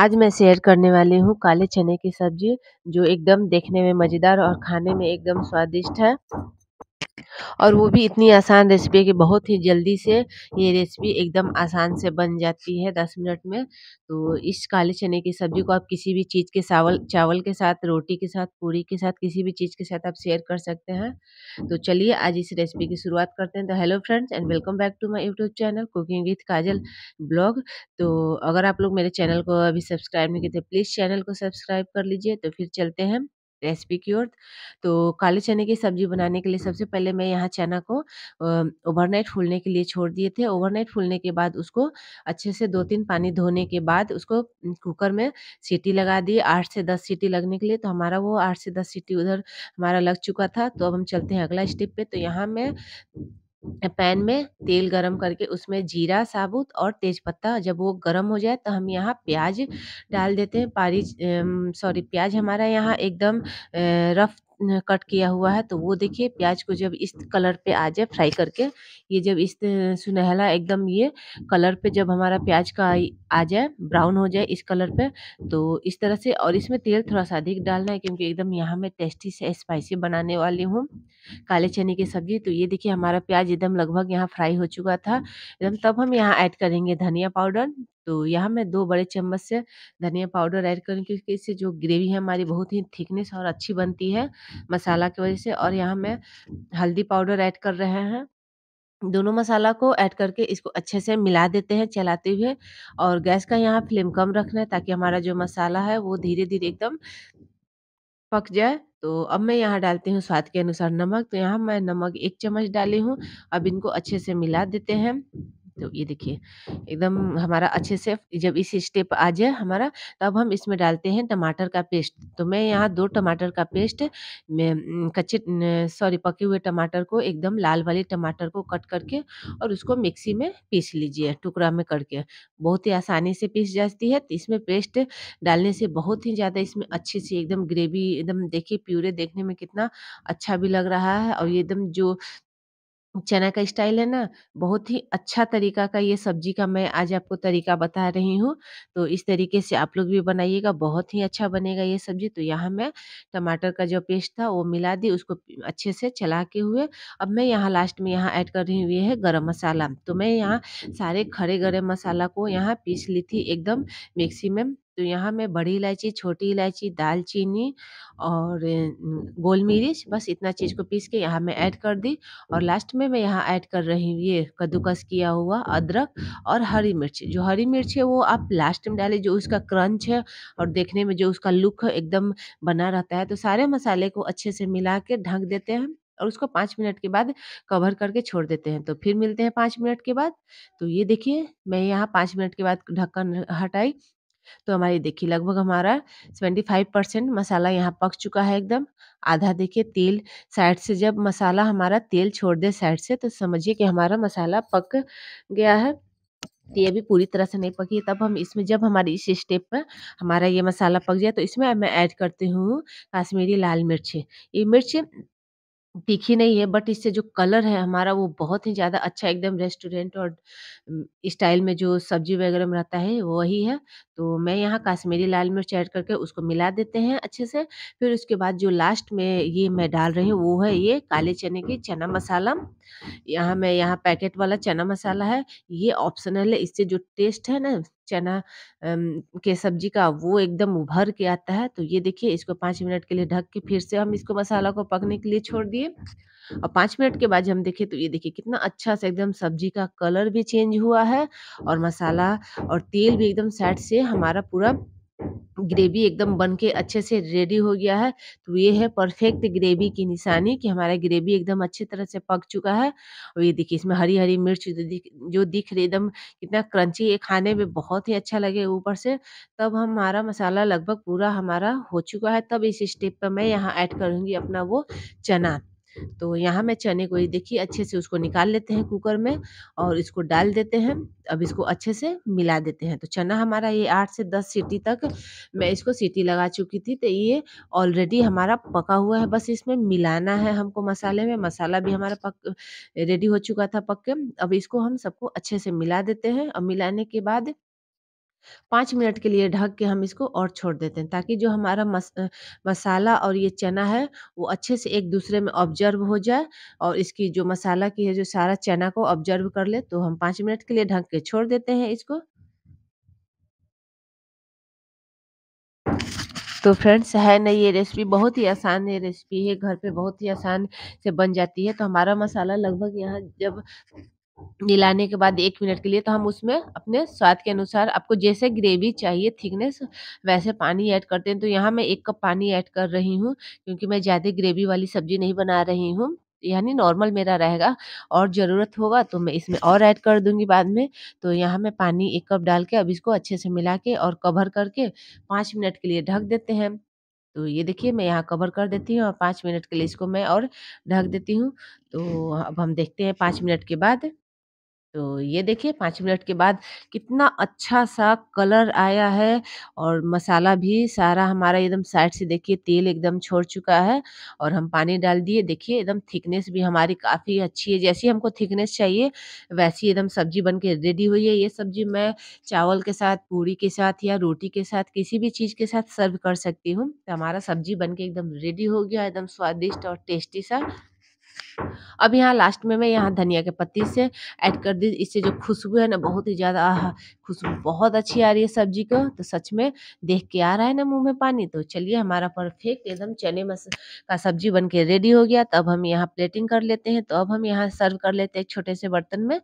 आज मैं शेयर करने वाली हूँ काले चने की सब्जी जो एकदम देखने में मज़ेदार और खाने में एकदम स्वादिष्ट है और वो भी इतनी आसान रेसिपी है कि बहुत ही जल्दी से ये रेसिपी एकदम आसान से बन जाती है दस मिनट में तो इस काले चने की सब्ज़ी को आप किसी भी चीज़ के चावल चावल के साथ रोटी के साथ पूरी के साथ किसी भी चीज़ के साथ आप शेयर कर सकते हैं तो चलिए आज इस रेसिपी की शुरुआत करते हैं तो hello friends and welcome back to my YouTube channel cooking with Kajal blog तो अगर आप लोग मेरे चैनल को अभी सब्सक्राइब नहीं किए प्लीज़ चैनल को सब्सक्राइब कर लीजिए तो फिर चलते हैं रेसिपी की ओर। तो काले चने की सब्ज़ी बनाने के लिए सबसे पहले मैं यहाँ चना को ओवरनाइट फूलने के लिए छोड़ दिए थे। ओवरनाइट फूलने के बाद उसको अच्छे से दो तीन पानी धोने के बाद उसको कुकर में सीटी लगा दी आठ से दस सीटी लगने के लिए। तो हमारा वो आठ से दस सीटी उधर हमारा लग चुका था। तो अब हम चलते हैं अगला स्टेप पे। तो यहाँ मैं पैन में तेल गरम करके उसमें जीरा साबुत और तेजपत्ता जब वो गरम हो जाए तो हम यहाँ प्याज डाल देते हैं पारी सॉरी प्याज हमारा यहाँ एकदम रफ कट किया हुआ है तो वो देखिए प्याज को जब इस कलर पे आ जाए फ्राई करके ये जब इस सुनहला एकदम ये कलर पे जब हमारा प्याज का आ जाए ब्राउन हो जाए इस कलर पे तो इस तरह से और इसमें तेल थोड़ा सा अधिक डालना है क्योंकि एकदम यहाँ मैं टेस्टी से स्पाइसी बनाने वाली हूँ काले चने की सब्जी तो ये देखिए हमारा प्याज एकदम लगभग यहाँ फ्राई हो चुका था एकदम तब हम यहाँ ऐड करेंगे धनिया पाउडर तो यहाँ मैं दो बड़े चम्मच से धनिया पाउडर ऐड करूँ क्योंकि इससे जो ग्रेवी है हमारी बहुत ही थिकनेस और अच्छी बनती है मसाला की वजह से और यहाँ मैं हल्दी पाउडर ऐड कर रहे हैं दोनों मसाला को ऐड करके इसको अच्छे से मिला देते हैं चलाते हुए और गैस का यहाँ फ्लेम कम रखना है ताकि हमारा जो मसाला है वो धीरे धीरे एकदम पक जाए तो अब मैं यहाँ डालती हूँ स्वाद के अनुसार नमक तो यहाँ मैं नमक एक चम्मच डाली हूँ अब इनको अच्छे से मिला देते हैं तो ये देखिए एकदम हमारा अच्छे से जब इस स्टेप आ जाए हमारा तब हम इसमें डालते हैं टमाटर का पेस्ट तो मैं यहाँ दो टमाटर का पेस्ट कच्चे सॉरी पके हुए टमाटर को एकदम लाल वाले टमाटर को कट करके और उसको मिक्सी में पीस लीजिए टुकड़ा में करके बहुत ही आसानी से पीस जाती है तो इसमें पेस्ट डालने से बहुत ही ज़्यादा इसमें अच्छे से एकदम ग्रेवी एकदम देखिए प्यूरे देखने में कितना अच्छा भी लग रहा है और ये एकदम जो चना का स्टाइल है ना, बहुत ही अच्छा तरीका का ये सब्ज़ी का मैं आज आपको तरीका बता रही हूँ। तो इस तरीके से आप लोग भी बनाइएगा, बहुत ही अच्छा बनेगा ये सब्ज़ी। तो यहाँ मैं टमाटर का जो पेस्ट था वो मिला दी, उसको अच्छे से चला के हुए अब मैं यहाँ लास्ट में यहाँ ऐड कर रही हूँ ये है गरम मसाला। तो मैं यहाँ सारे खड़े गरम मसाला को यहाँ पीस ली थी एकदम मिक्सी में। तो यहाँ मैं बड़ी इलायची, छोटी इलायची, दालचीनी और गोल मिर्च बस इतना चीज़ को पीस के यहाँ मैं ऐड कर दी और लास्ट में मैं यहाँ ऐड कर रही हूँ ये कद्दूकस किया हुआ अदरक और हरी मिर्च। जो हरी मिर्च है वो आप लास्ट में डालें जो उसका क्रंच है और देखने में जो उसका लुक एकदम बना रहता है। तो सारे मसाले को अच्छे से मिला के ढक देते हैं और उसको पाँच मिनट के बाद कवर करके छोड़ देते हैं। तो फिर मिलते हैं पाँच मिनट के बाद। तो ये देखिए मैं यहाँ पाँच मिनट के बाद ढक्कन हटाई। तो हमारी देखिए लगभग हमारा 75% मसाला यहाँ पक चुका है एकदम आधा देखिए तेल साइड से जब मसाला हमारा तेल छोड़ दे साइड से तो समझिए कि हमारा मसाला पक गया है तो ये भी पूरी तरह से नहीं पकी तब हम इसमें जब हमारी इस स्टेप पर हमारा ये मसाला पक जाए तो इसमें मैं ऐड करती हूँ काश्मीरी लाल मिर्च ये मिर्च तीखी नहीं है बट इससे जो कलर है हमारा वो बहुत ही ज़्यादा अच्छा एकदम रेस्टोरेंट और स्टाइल में जो सब्ज़ी वगैरह में रहता है वही है। तो मैं यहाँ काश्मीरी लाल मिर्च ऐड करके उसको मिला देते हैं अच्छे से, फिर उसके बाद जो लास्ट में ये मैं डाल रही हूँ वो है ये काले चने की चना मसाला। यहाँ मैं यहाँ पैकेट वाला चना मसाला है, ये ऑप्शनल है इससे जो टेस्ट है ना चना के सब्जी का वो एकदम उभर के आता है तो ये देखिए इसको पाँच मिनट के लिए ढक के फिर से हम इसको मसाला को पकने के लिए छोड़ दिए और पाँच मिनट के बाद हम देखें तो ये देखिए कितना अच्छा से एकदम सब्जी का कलर भी चेंज हुआ है और मसाला और तेल भी एकदम साइड से हमारा पूरा ग्रेवी हम्म। एकदम बन के अच्छे से रेडी हो गया है तो ये है परफेक्ट ग्रेवी की निशानी कि हमारा ग्रेवी एकदम अच्छी तरह से पक चुका है और ये देखिए इसमें हरी हरी मिर्च जो दिख जो दिख रही एकदम कितना क्रंची ये खाने में बहुत ही अच्छा लगे ऊपर से तब हमारा मसाला लगभग पूरा हमारा हो चुका है तब इस स्टेप पर मैं यहाँ ऐड करूँगी अपना वो चना तो यहाँ मैं चने को ये देखिए अच्छे से उसको निकाल लेते हैं कुकर में और इसको डाल देते हैं अब इसको अच्छे से मिला देते हैं तो चना हमारा ये आठ से दस सीटी तक मैं इसको सीटी लगा चुकी थी तो ये ऑलरेडी हमारा पका हुआ है बस इसमें मिलाना है हमको मसाले में मसाला भी हमारा पक रेडी हो चुका था पक के अब इसको हम सबको अच्छे से मिला देते हैं और मिलाने के बाद पाँच मिनट के लिए ढक के हम इसको और छोड़ देते हैं ताकि जो हमारा मस मसाला और ये चना है वो अच्छे से एक दूसरे में ऑब्जर्व हो जाए और इसकी जो मसाला की है जो सारा चना को ऑब्जर्व कर ले तो हम पाँच मिनट के लिए ढक के छोड़ देते हैं इसको तो फ्रेंड्स है ना ये रेसिपी बहुत ही आसान है रेसिपी है घर पे बहुत ही आसान से बन जाती है तो हमारा मसाला लगभग यहाँ जब मिलाने के बाद एक मिनट अच्छा। के लिए तो हम उसमें अपने स्वाद के अनुसार आपको जैसे ग्रेवी चाहिए थिकनेस वैसे पानी ऐड करते हैं तो यहाँ मैं एक कप पानी ऐड कर रही हूँ क्योंकि मैं ज़्यादा ग्रेवी वाली सब्जी नहीं बना रही हूँ यानी नॉर्मल मेरा रहेगा और ज़रूरत होगा तो मैं इसमें और ऐड कर दूंगी बाद में तो यहाँ मैं पानी एक कप डाल के अब इसको अच्छे से मिला के और कवर करके पाँच मिनट के लिए ढक देते हैं तो ये देखिए मैं यहाँ कवर कर देती हूँ और पाँच मिनट के लिए इसको मैं और ढक देती हूँ तो अब हम देखते हैं पाँच मिनट के बाद तो ये देखिए पाँच मिनट के बाद कितना अच्छा-सा कलर आया है और मसाला भी सारा हमारा एकदम साइड से देखिए तेल एकदम छोड़ चुका है और हम पानी डाल दिए। देखिए एकदम थिकनेस भी हमारी काफ़ी अच्छी है। जैसी हमको थिकनेस चाहिए वैसी एकदम सब्ज़ी बन के रेडी हुई है। ये सब्ज़ी मैं चावल के साथ, पूरी के साथ या रोटी के साथ किसी भी चीज़ के साथ सर्व कर सकती हूँ। तो हमारा सब्ज़ी बन के एकदम रेडी हो गया एकदम स्वादिष्ट और टेस्टी सा। अब यहाँ लास्ट में मैं यहाँ धनिया के पत्ती से ऐड कर दी इससे जो खुशबू है ना बहुत ही ज़्यादा खुशबू बहुत अच्छी आ रही है सब्जी को तो सच में देख के आ रहा है ना मुँह में पानी तो चलिए हमारा परफेक्ट एकदम चने मस का सब्जी बन के रेडी हो गया तो अब हम यहाँ प्लेटिंग कर लेते हैं तो अब हम यहाँ सर्व कर लेते हैं छोटे से बर्तन में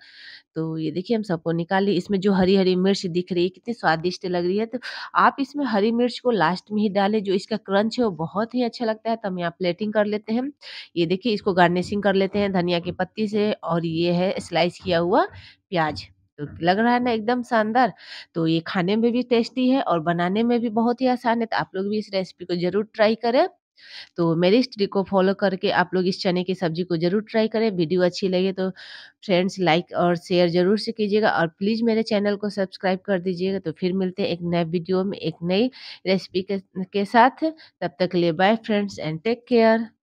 तो ये देखिए हम सबको निकाली इसमें जो हरी हरी मिर्च दिख रही है कितनी स्वादिष्ट लग रही है तो आप इसमें हरी मिर्च को लास्ट में ही डालें जो इसका क्रंच है वो बहुत ही अच्छा लगता है तो हम यहाँ प्लेटिंग कर लेते हैं ये देखिए इसको गार्निशिंग कर लेते हैं धनिया की हम्म। पत्ती से और ये है स्लाइस किया हुआ प्याज तो लग रहा है ना एकदम शानदार तो ये खाने में भी टेस्टी है और बनाने में भी बहुत ही आसान है तो आप लोग भी इस रेसिपी को ज़रूर ट्राई करें तो मेरी स्ट्री को फॉलो करके आप लोग इस चने की सब्जी को ज़रूर ट्राई करें वीडियो अच्छी लगे तो फ्रेंड्स लाइक और शेयर ज़रूर से कीजिएगा और प्लीज़ मेरे चैनल को सब्सक्राइब कर दीजिएगा तो फिर मिलते हैं एक नए वीडियो में एक नई रेसिपी के, के साथ तब तक ले bye friends and take care